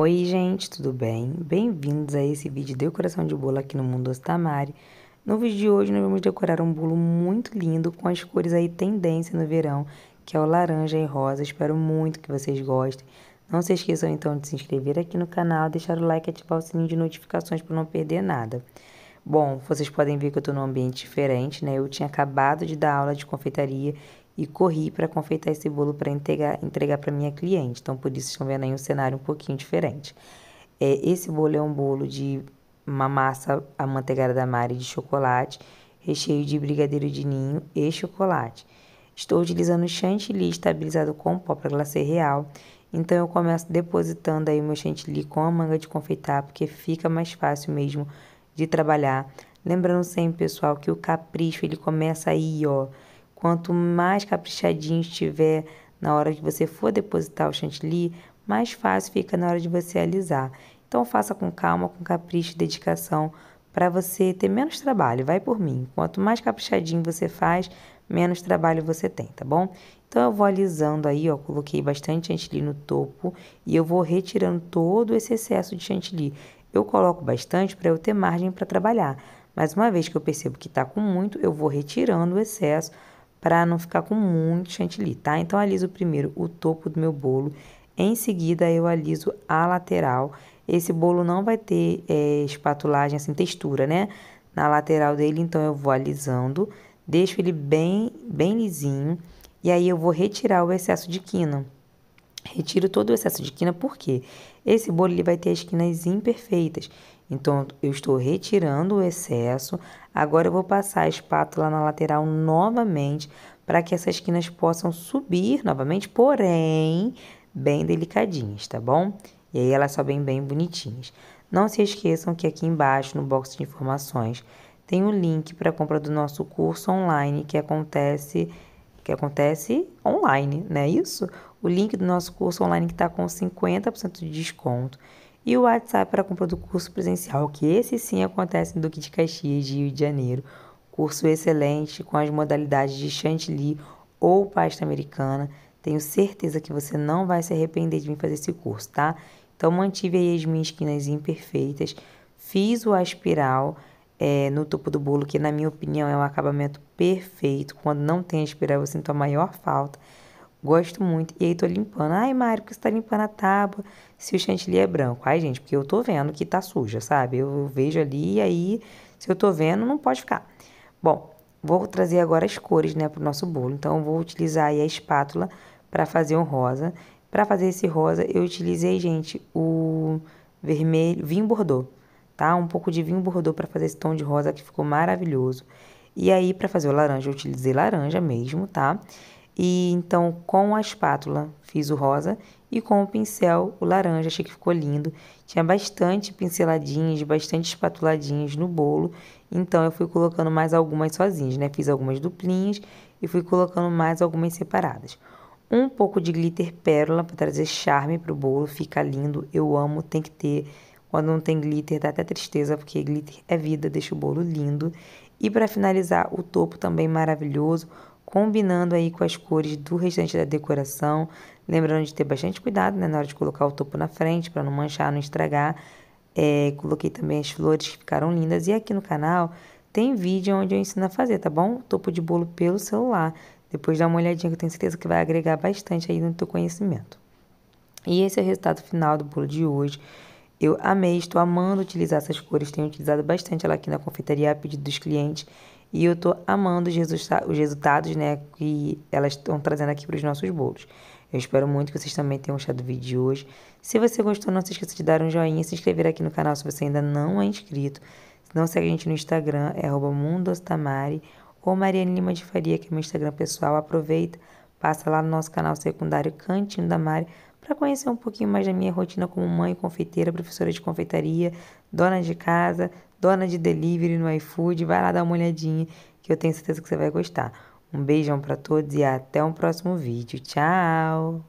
Oi gente, tudo bem? Bem-vindos a esse vídeo de decoração de bolo aqui no Mundo Ostamari. No vídeo de hoje nós vamos decorar um bolo muito lindo com as cores aí tendência no verão, que é o laranja e rosa. Espero muito que vocês gostem. Não se esqueçam então de se inscrever aqui no canal, deixar o like e ativar o sininho de notificações para não perder nada. Bom, vocês podem ver que eu estou num ambiente diferente, né? Eu tinha acabado de dar aula de confeitaria e corri para confeitar esse bolo para entregar, entregar para minha cliente. Então, por isso estão vendo aí um cenário um pouquinho diferente. É, esse bolo é um bolo de uma massa amanteigada da Mari de chocolate, recheio de brigadeiro de ninho e chocolate. Estou utilizando chantilly estabilizado com pó para glacê real então eu começo depositando aí o meu chantilly com a manga de confeitar, porque fica mais fácil mesmo de trabalhar. Lembrando sempre, pessoal, que o capricho ele começa aí, ó, Quanto mais caprichadinho estiver na hora que você for depositar o chantilly, mais fácil fica na hora de você alisar. Então faça com calma, com capricho e dedicação para você ter menos trabalho, vai por mim. Quanto mais caprichadinho você faz, menos trabalho você tem, tá bom? Então eu vou alisando aí, ó, coloquei bastante chantilly no topo e eu vou retirando todo esse excesso de chantilly. Eu coloco bastante para eu ter margem para trabalhar, mas uma vez que eu percebo que está com muito, eu vou retirando o excesso para não ficar com muito chantilly, tá? Então, aliso primeiro o topo do meu bolo, em seguida eu aliso a lateral. Esse bolo não vai ter é, espatulagem, assim, textura, né? Na lateral dele, então eu vou alisando, deixo ele bem, bem lisinho e aí eu vou retirar o excesso de quina. Retiro todo o excesso de quina porque esse bolo ele vai ter as quinas imperfeitas. Então, eu estou retirando o excesso. Agora, eu vou passar a espátula na lateral novamente para que essas quinas possam subir novamente, porém, bem delicadinhas, tá bom? E aí, elas sobem bem bonitinhas. Não se esqueçam que aqui embaixo, no box de informações, tem o link para compra do nosso curso online que acontece que acontece online, não é isso? O link do nosso curso online que está com 50% de desconto. E o WhatsApp para compra do curso presencial, que esse sim acontece no Duque de Caxias, de Rio de Janeiro. Curso excelente com as modalidades de chantilly ou pasta americana. Tenho certeza que você não vai se arrepender de vir fazer esse curso, tá? Então mantive aí as minhas esquinas imperfeitas, fiz o aspiral, é, no topo do bolo, que na minha opinião é um acabamento perfeito. Quando não tem espiral, eu sinto a maior falta. Gosto muito. E aí tô limpando. Ai, Mário, por que você tá limpando a tábua se o chantilly é branco? Ai, gente, porque eu tô vendo que tá suja, sabe? Eu vejo ali e aí, se eu tô vendo, não pode ficar. Bom, vou trazer agora as cores, né, pro nosso bolo. Então, eu vou utilizar aí a espátula para fazer um rosa. Para fazer esse rosa, eu utilizei, gente, o vermelho, vinho bordô tá? Um pouco de vinho bordô para fazer esse tom de rosa que ficou maravilhoso. E aí, para fazer o laranja, eu utilizei laranja mesmo, tá? E então, com a espátula, fiz o rosa e com o pincel, o laranja, achei que ficou lindo. Tinha bastante pinceladinhas, bastante espatuladinhas no bolo, então eu fui colocando mais algumas sozinhas, né? Fiz algumas duplinhas e fui colocando mais algumas separadas. Um pouco de glitter pérola para trazer charme para o bolo, fica lindo, eu amo, tem que ter quando não tem glitter, dá até tristeza, porque glitter é vida, deixa o bolo lindo. E para finalizar, o topo também maravilhoso, combinando aí com as cores do restante da decoração. Lembrando de ter bastante cuidado né, na hora de colocar o topo na frente, para não manchar, não estragar. É, coloquei também as flores que ficaram lindas. E aqui no canal tem vídeo onde eu ensino a fazer, tá bom? Topo de bolo pelo celular. Depois dá uma olhadinha que eu tenho certeza que vai agregar bastante aí no teu conhecimento. E esse é o resultado final do bolo de hoje. Eu amei, estou amando utilizar essas cores, tenho utilizado bastante ela aqui na confeitaria a pedido dos clientes. E eu estou amando os, resultados né, que elas estão trazendo aqui para os nossos bolos. Eu espero muito que vocês também tenham gostado do vídeo de hoje. Se você gostou, não se esqueça de dar um joinha e se inscrever aqui no canal se você ainda não é inscrito. Se não, segue a gente no Instagram, é mundotamari ou Mariane Lima de Faria, que é meu Instagram pessoal. Aproveita, Passa lá no nosso canal secundário Cantinho da Mari para conhecer um pouquinho mais da minha rotina como mãe confeiteira, professora de confeitaria, dona de casa, dona de delivery no iFood. Vai lá dar uma olhadinha que eu tenho certeza que você vai gostar. Um beijão para todos e até um próximo vídeo. Tchau!